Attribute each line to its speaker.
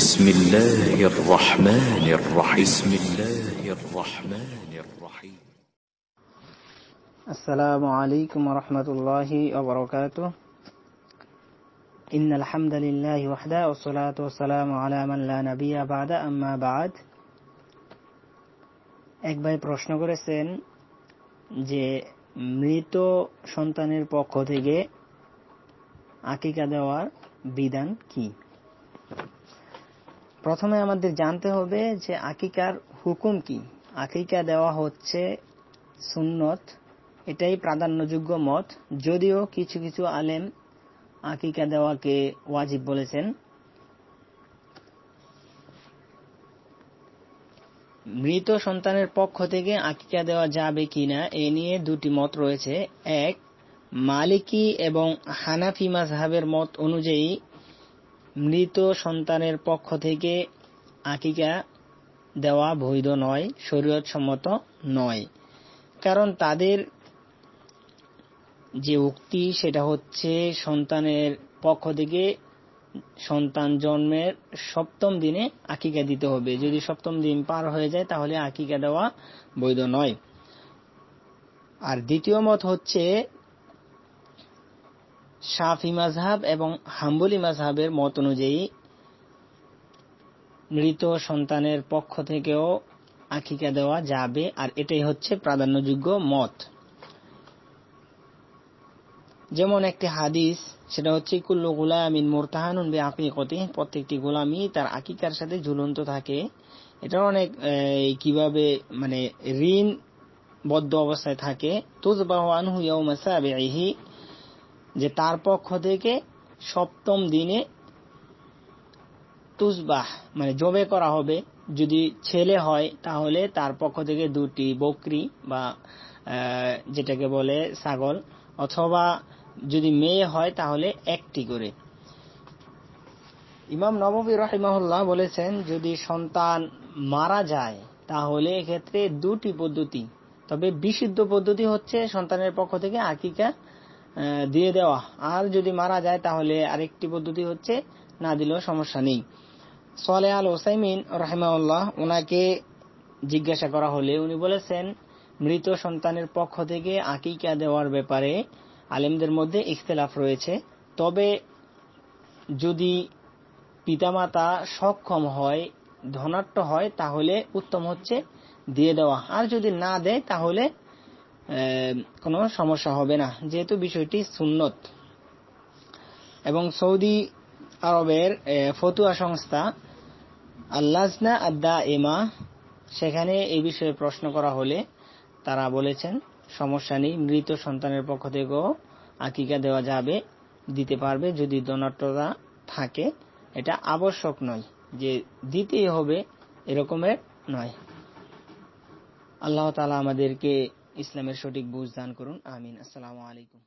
Speaker 1: بسم الله الرحمن الرحيم بسم الله الرحمن الرحيم السلام عليكم ورحمة الله وبركاته إن الحمد لله وحده والصلاة والسلام على من لا نبي بعد أما بعد এক ভাই প্রশ্ন করেছেন যে মৃত সন্তানের পক্ষ থেকে আকিকা দেওয়ার বিধান কি প্রথমে আমাদের জানতে হবে যে আকিকার হুকুম কি আকিকা দেওয়া হচ্ছে সুন্নত এটাই প্রাধান্যযোগ্য মত যদিও কিছু কিছু আলেম আকিকা দেওয়াকে ওয়াজিব বলেছেন মৃত সন্তানের পক্ষ থেকে আকিকা দেওয়া যাবে কিনা এ নিয়ে দুটি মত রয়েছে এক মালিকি এবং হানাফি মাঝহাবের মত অনুযায়ী মৃত সন্তানের পক্ষ থেকে আকিকা দেওয়া বৈধ নয় সম্মত নয় কারণ তাদের যে উক্তি সেটা হচ্ছে সন্তানের পক্ষ থেকে সন্তান জন্মের সপ্তম দিনে আকিকা দিতে হবে যদি সপ্তম দিন পার হয়ে যায় তাহলে আকিকা দেওয়া বৈধ নয় আর দ্বিতীয় মত হচ্ছে সাফি মাঝহাব এবং হাম্বলি মাঝহাবের মত অনুযায়ী মৃত সন্তানের পক্ষ থেকেও আকিকা দেওয়া যাবে আর এটাই হচ্ছে প্রাধান্যযোগ্য মত যেমন একটি হাদিস সেটা হচ্ছে কুল্লু গুলামিন মোরতাহানুন বে আকিকতে প্রত্যেকটি গোলামি তার আকিকার সাথে ঝুলন্ত থাকে এটা অনেক কিভাবে মানে ঋণ বদ্ধ অবস্থায় থাকে তুজবাহ আনহু ইয়াউমা সাবিহি যে তার পক্ষ থেকে সপ্তম দিনে তুসবাহ মানে জবে করা হবে যদি ছেলে হয় তাহলে তার পক্ষ থেকে দুটি বকরি বা যেটাকে বলে ছাগল অথবা যদি মেয়ে হয় তাহলে একটি করে ইমাম নবী রহিমাহুল্লাহ বলেছেন যদি সন্তান মারা যায় তাহলে এক্ষেত্রে দুটি পদ্ধতি তবে বিশুদ্ধ পদ্ধতি হচ্ছে সন্তানের পক্ষ থেকে আকিকা দিয়ে দেওয়া আর যদি মারা যায় তাহলে আরেকটি পদ্ধতি হচ্ছে না দিলেও সমস্যা নেই সোহালে আল ওসাইমিন রহেমাউল্লাহ ওনাকে জিজ্ঞাসা করা হলে উনি বলেছেন মৃত সন্তানের পক্ষ থেকে আকিকা দেওয়ার ব্যাপারে আলেমদের মধ্যে ইখতলাফ রয়েছে তবে যদি পিতামাতা সক্ষম হয় ধনাট্য হয় তাহলে উত্তম হচ্ছে দিয়ে দেওয়া আর যদি না দেয় তাহলে কোনো সমস্যা হবে না যেহেতু বিষয়টি সুন্নত এবং সৌদি আরবের ফতুয়া সংস্থা আল্লাজনা আদ্দা এমা সেখানে এই বিষয়ে প্রশ্ন করা হলে তারা বলেছেন সমস্যা নেই মৃত সন্তানের পক্ষ থেকেও আকিকা দেওয়া যাবে দিতে পারবে যদি দনাট্যরা থাকে এটা আবশ্যক নয় যে দিতেই হবে এরকমের নয় আল্লাহ তালা আমাদেরকে ইসলামের সঠিক বুঝ দান করুন আমিন আসসালামু আলাইকুম